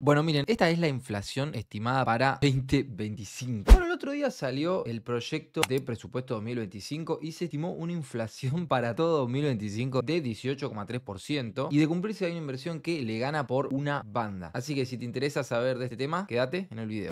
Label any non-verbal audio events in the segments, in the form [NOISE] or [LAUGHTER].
Bueno, miren, esta es la inflación estimada para 2025. Bueno, el otro día salió el proyecto de presupuesto 2025 y se estimó una inflación [LAUGHS] para todo 2025 de 18,3% y de cumplirse hay una inversión que le gana por una banda. Así que si te interesa saber de este tema, quédate en el video.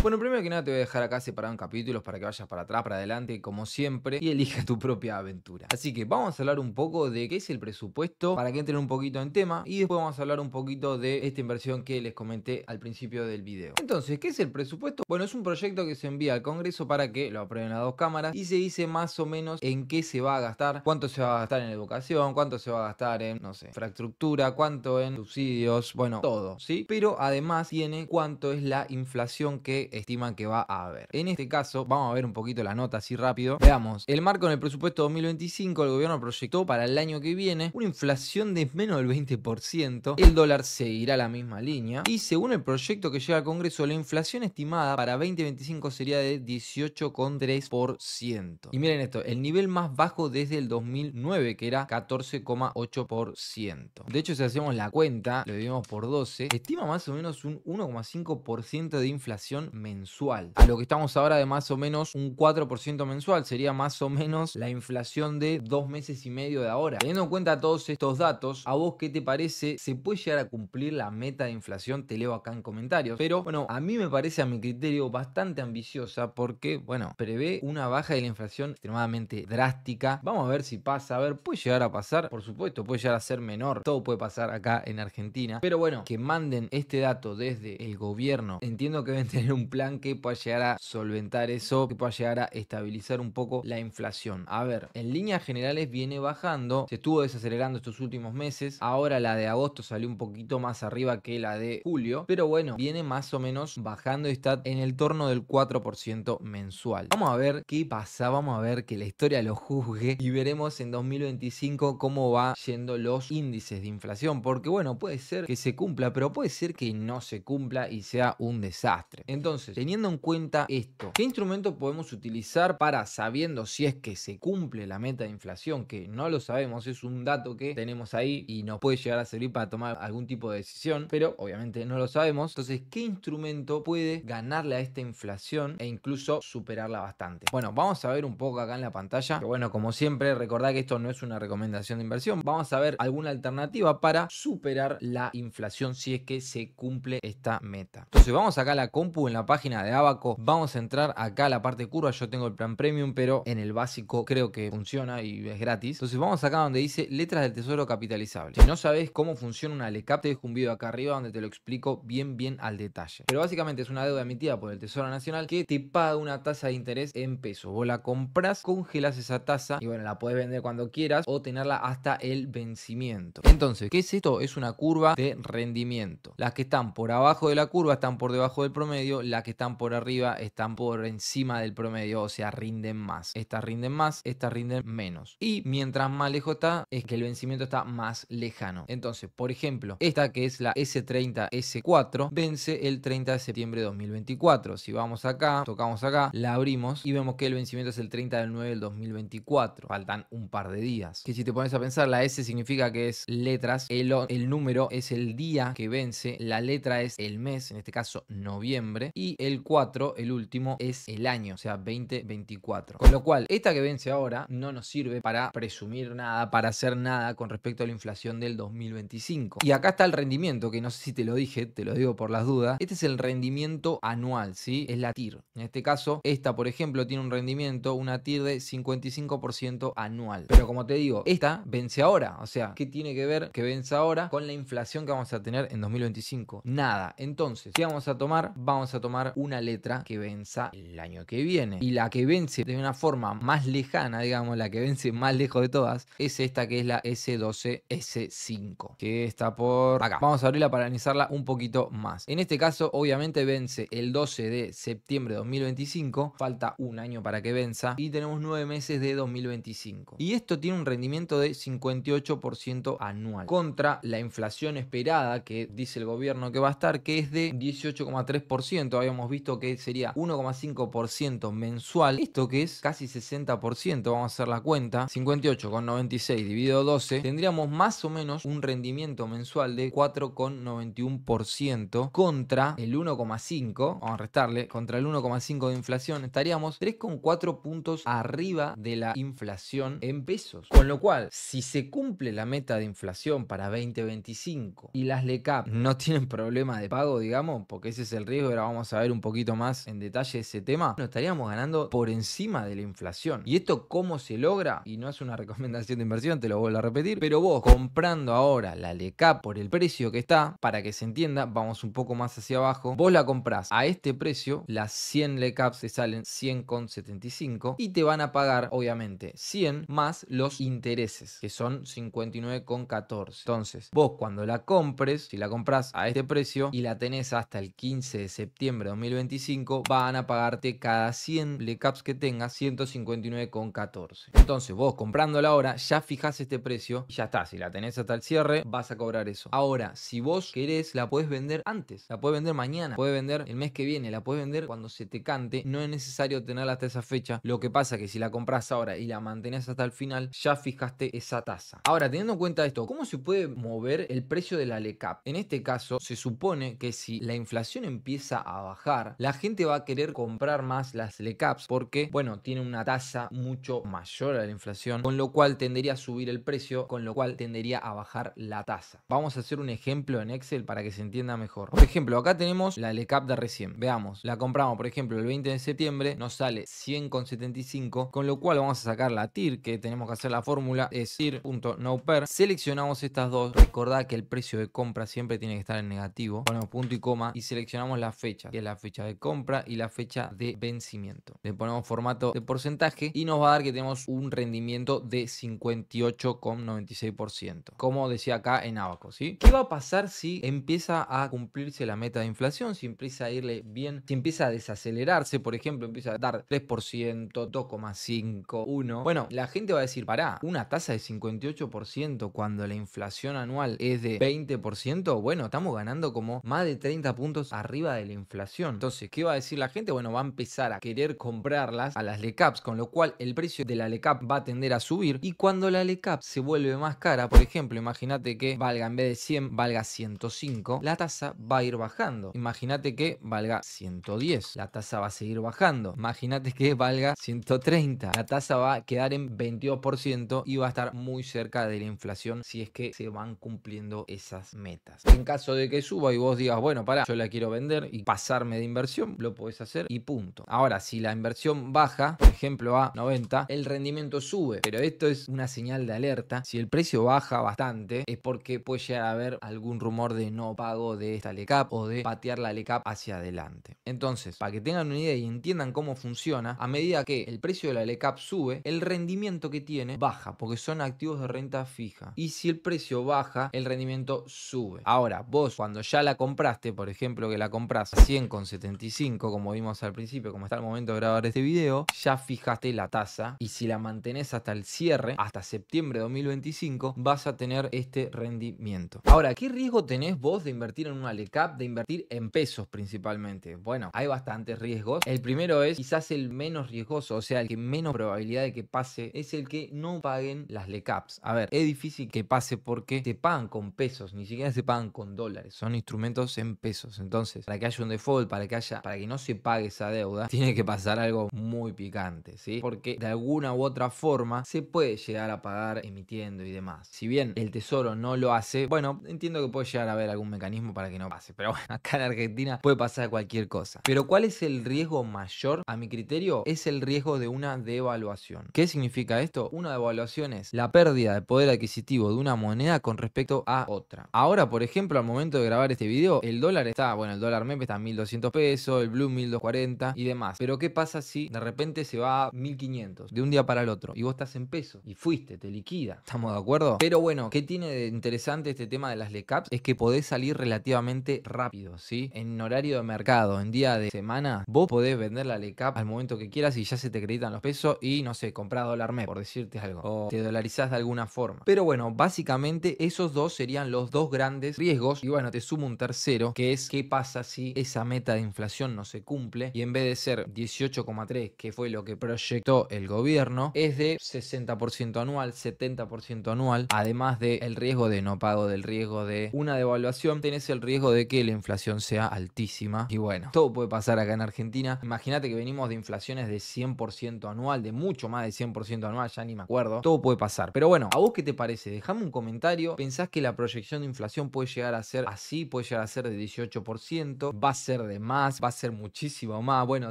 Bueno, primero que nada te voy a dejar acá separado en capítulos para que vayas para atrás, para adelante, como siempre, y elija tu propia aventura. Así que vamos a hablar un poco de qué es el presupuesto, para que entren un poquito en tema, y después vamos a hablar un poquito de esta inversión que les comenté al principio del video. Entonces, ¿qué es el presupuesto? Bueno, es un proyecto que se envía al Congreso para que lo aprueben las dos cámaras y se dice más o menos en qué se va a gastar, cuánto se va a gastar en educación, cuánto se va a gastar en, no sé, infraestructura, cuánto en subsidios, bueno, todo, ¿sí? Pero además tiene cuánto es la inflación que Estima estiman que va a haber. En este caso, vamos a ver un poquito La nota así rápido. Veamos, el marco en el presupuesto 2025, el gobierno proyectó para el año que viene una inflación de menos del 20%. El dólar seguirá la misma línea. Y según el proyecto que llega al Congreso, la inflación estimada para 2025 sería de 18,3%. Y miren esto, el nivel más bajo desde el 2009, que era 14,8%. De hecho, si hacemos la cuenta, lo dividimos por 12, estima más o menos un 1,5% de inflación mensual. A lo que estamos ahora de más o menos un 4% mensual, sería más o menos la inflación de dos meses y medio de ahora. Teniendo en cuenta todos estos datos, ¿a vos qué te parece? ¿Se puede llegar a cumplir la meta de inflación? Te leo acá en comentarios. Pero bueno, a mí me parece a mi criterio bastante ambiciosa porque, bueno, prevé una baja de la inflación extremadamente drástica. Vamos a ver si pasa, a ver, puede llegar a pasar, por supuesto, puede llegar a ser menor. Todo puede pasar acá en Argentina. Pero bueno, que manden este dato desde el gobierno. Entiendo que deben tener un plan que pueda llegar a solventar eso, que pueda llegar a estabilizar un poco la inflación. A ver, en líneas generales viene bajando, se estuvo desacelerando estos últimos meses, ahora la de agosto salió un poquito más arriba que la de julio, pero bueno, viene más o menos bajando y está en el torno del 4% mensual. Vamos a ver qué pasa, vamos a ver que la historia lo juzgue y veremos en 2025 cómo va yendo los índices de inflación, porque bueno, puede ser que se cumpla, pero puede ser que no se cumpla y sea un desastre. Entonces, entonces, teniendo en cuenta esto, ¿qué instrumento podemos utilizar para, sabiendo si es que se cumple la meta de inflación, que no lo sabemos, es un dato que tenemos ahí y nos puede llegar a servir para tomar algún tipo de decisión, pero obviamente no lo sabemos. Entonces, ¿qué instrumento puede ganarle a esta inflación e incluso superarla bastante? Bueno, vamos a ver un poco acá en la pantalla, Pero bueno, como siempre, recordad que esto no es una recomendación de inversión, vamos a ver alguna alternativa para superar la inflación si es que se cumple esta meta. Entonces, vamos acá a la compu en la página de Abaco. Vamos a entrar acá a la parte curva. Yo tengo el plan premium, pero en el básico creo que funciona y es gratis. Entonces vamos acá donde dice letras del tesoro capitalizable. Si no sabes cómo funciona una LECAP, te dejo un video acá arriba donde te lo explico bien, bien al detalle. Pero básicamente es una deuda emitida por el Tesoro Nacional que te paga una tasa de interés en pesos. Vos la compras, congelas esa tasa y bueno, la puedes vender cuando quieras o tenerla hasta el vencimiento. Entonces, ¿qué es esto? Es una curva de rendimiento. Las que están por abajo de la curva están por debajo del promedio las que están por arriba están por encima del promedio, o sea, rinden más. Estas rinden más, estas rinden menos. Y mientras más lejos está, es que el vencimiento está más lejano. Entonces, por ejemplo, esta que es la S30S4 vence el 30 de septiembre de 2024. Si vamos acá, tocamos acá, la abrimos y vemos que el vencimiento es el 30 del 9 del 2024. Faltan un par de días. Que si te pones a pensar, la S significa que es letras, el número es el día que vence, la letra es el mes, en este caso noviembre, y el 4, el último, es el año, o sea, 2024. Con lo cual, esta que vence ahora no nos sirve para presumir nada, para hacer nada con respecto a la inflación del 2025. Y acá está el rendimiento, que no sé si te lo dije, te lo digo por las dudas. Este es el rendimiento anual, ¿sí? Es la TIR. En este caso, esta, por ejemplo, tiene un rendimiento, una TIR de 55% anual. Pero como te digo, esta vence ahora. O sea, ¿qué tiene que ver que vence ahora con la inflación que vamos a tener en 2025? Nada. Entonces, ¿qué vamos a tomar? Vamos a tomar una letra que venza el año que viene. Y la que vence de una forma más lejana, digamos, la que vence más lejos de todas, es esta que es la S12S5, que está por acá. Vamos a abrirla para analizarla un poquito más. En este caso, obviamente vence el 12 de septiembre de 2025, falta un año para que venza y tenemos nueve meses de 2025. Y esto tiene un rendimiento de 58% anual contra la inflación esperada que dice el gobierno que va a estar, que es de 18,3% habíamos visto que sería 1,5% mensual. Esto que es casi 60%, vamos a hacer la cuenta, 58,96 dividido 12, tendríamos más o menos un rendimiento mensual de 4,91% contra el 1,5, vamos a restarle, contra el 1,5 de inflación, estaríamos 3,4 puntos arriba de la inflación en pesos. Con lo cual, si se cumple la meta de inflación para 2025 y las LECAP no tienen problema de pago, digamos, porque ese es el riesgo, ahora vamos a ver un poquito más en detalle ese tema, nos estaríamos ganando por encima de la inflación. ¿Y esto cómo se logra? Y no es una [LAUGHS] recomendación de inversión, te lo vuelvo a repetir, pero vos comprando ahora la LECAP por el precio que está, para que se entienda, vamos un poco más hacia abajo, vos la comprás a este precio, las 100 LECAP se salen 100,75 y te van a pagar, obviamente, 100 más los intereses, que son 59,14. Entonces, vos cuando la compres, si la compras a este precio y la tenés hasta el 15 de septiembre, 2025 van a pagarte cada 100 lecaps que tengas 159,14. Entonces vos comprándola ahora ya fijás este precio y ya está. Si la tenés hasta el cierre vas a cobrar eso. Ahora, si vos querés, la puedes vender antes. La puedes vender mañana, puede vender el mes que viene, la puedes vender cuando se te cante. No es necesario tenerla hasta esa fecha. Lo que pasa que si la compras ahora y la mantenés hasta el final, ya fijaste esa tasa. Ahora, teniendo en cuenta esto, ¿cómo se puede mover el precio de la LECAP? En este caso, se supone que si la inflación empieza a a bajar, la gente va a querer comprar más las LECAPs porque, bueno, tiene una tasa mucho mayor a la inflación, con lo cual tendería a subir el precio, con lo cual tendería a bajar la tasa. Vamos a hacer un ejemplo en Excel para que se entienda mejor. Por ejemplo, acá tenemos la LECAP de recién. Veamos, la compramos, por ejemplo, el 20 de septiembre, nos sale 100,75, con lo cual vamos a sacar la TIR, que tenemos que hacer la fórmula, es TIR.NoPer. Seleccionamos estas dos, recordad que el precio de compra siempre tiene que estar en negativo, bueno, punto y coma y seleccionamos la fecha que es la fecha de compra y la fecha de vencimiento. Le ponemos formato de porcentaje y nos va a dar que tenemos un rendimiento de 58,96%, como decía acá en Abaco, ¿sí? ¿Qué va a pasar si empieza a cumplirse la meta de inflación, si empieza a irle bien, si empieza a desacelerarse, por ejemplo, empieza a dar 3%, 2,5, 1? Bueno, la gente va a decir, pará, una tasa de 58% cuando la inflación anual es de 20%, bueno, estamos ganando como más de 30 puntos arriba de la inflación inflación. Entonces, ¿qué va a decir la gente? Bueno, va a empezar a querer comprarlas a las LECAPs, con lo cual el precio de la LECAP va a tender a subir y cuando la LECAP se vuelve más cara, por ejemplo, imagínate que valga en vez de 100, valga 105, la tasa va a ir bajando. Imagínate que valga 110, la tasa va a seguir bajando. Imagínate que valga 130, la tasa va a quedar en 22% y va a estar muy cerca de la inflación si es que se van cumpliendo esas metas. En caso de que suba y vos digas, bueno, pará, yo la quiero vender y pasa pasarme de inversión, lo podés hacer y punto. Ahora, si la inversión baja, por ejemplo a 90, el rendimiento sube, pero esto es una señal de alerta. Si el precio baja bastante, es porque puede llegar a haber algún rumor de no pago de esta LECAP o de patear la LECAP hacia adelante. Entonces, para que tengan una idea y entiendan cómo funciona, a medida que el precio de la LECAP sube, el rendimiento que tiene baja, porque son activos de renta fija. Y si el precio baja, el rendimiento sube. Ahora, vos cuando ya la compraste, por ejemplo, que la compras con 75 como vimos al principio, como está el momento de grabar este video, ya fijaste la tasa y si la mantenés hasta el cierre, hasta septiembre de 2025, vas a tener este rendimiento. Ahora, ¿qué riesgo tenés vos de invertir en una LECAP, de invertir en pesos principalmente? Bueno, hay bastantes riesgos. El primero es quizás el menos riesgoso, o sea, el que menos probabilidad de que pase es el que no paguen las LECAPs. A ver, es difícil que pase porque te pagan con pesos, ni siquiera se pagan con dólares, son instrumentos en pesos. Entonces, para que haya un para que haya, para que no se pague esa deuda, [LAUGHS] tiene que pasar algo muy picante, ¿sí? Porque de alguna u otra forma se puede llegar a pagar emitiendo y demás. Si bien el Tesoro no lo hace, bueno, entiendo que puede llegar a haber algún mecanismo para que no pase, pero [LAUGHS] bueno, acá en Argentina puede pasar cualquier cosa. Pero ¿cuál es el riesgo mayor? A mi criterio, es el riesgo de una devaluación. ¿Qué significa esto? Una devaluación es la pérdida de poder adquisitivo de una moneda con respecto a otra. Ahora, por ejemplo, al momento de grabar este video, el dólar está, bueno, el dólar MEP está 1200 pesos, el Blue 1240 y demás. Pero ¿qué pasa si de repente se va a 1500 de un día para el otro y vos estás en peso y fuiste, te liquida? ¿Estamos de acuerdo? Pero bueno, ¿qué tiene de interesante este tema de las LECAPs? Es que podés salir relativamente rápido, ¿sí? En horario de mercado, en día de semana, vos podés vender la LECAP al momento que quieras y ya se te acreditan los pesos y no sé, comprar dólar mes, por decirte algo, o te dolarizás de alguna forma. Pero bueno, básicamente esos dos serían los dos grandes riesgos y bueno, te sumo un tercero que es qué pasa si esa meta de inflación no se cumple y en vez de ser 18,3, que fue lo que proyectó el gobierno, es de 60% anual, 70% anual, además del riesgo de no pago, del riesgo de una devaluación, tenés el riesgo de que la inflación sea altísima. Y bueno, todo puede pasar acá en Argentina. Imagínate que venimos de inflaciones de 100% anual, de mucho más de 100% anual, ya ni me acuerdo. Todo puede pasar. Pero bueno, ¿a vos qué te parece? Dejame un comentario. ¿Pensás que la proyección de inflación puede llegar a ser así? ¿Puede llegar a ser de 18%? vas ser de más, va a ser muchísimo más. Bueno,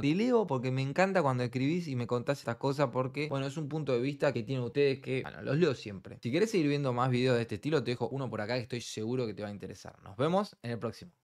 te leo porque me encanta cuando escribís y me contás estas cosas porque, bueno, es un punto de vista que tienen ustedes que, bueno, los leo siempre. Si quieres seguir viendo más videos de este estilo, te dejo uno por acá que estoy seguro que te va a interesar. Nos vemos en el próximo.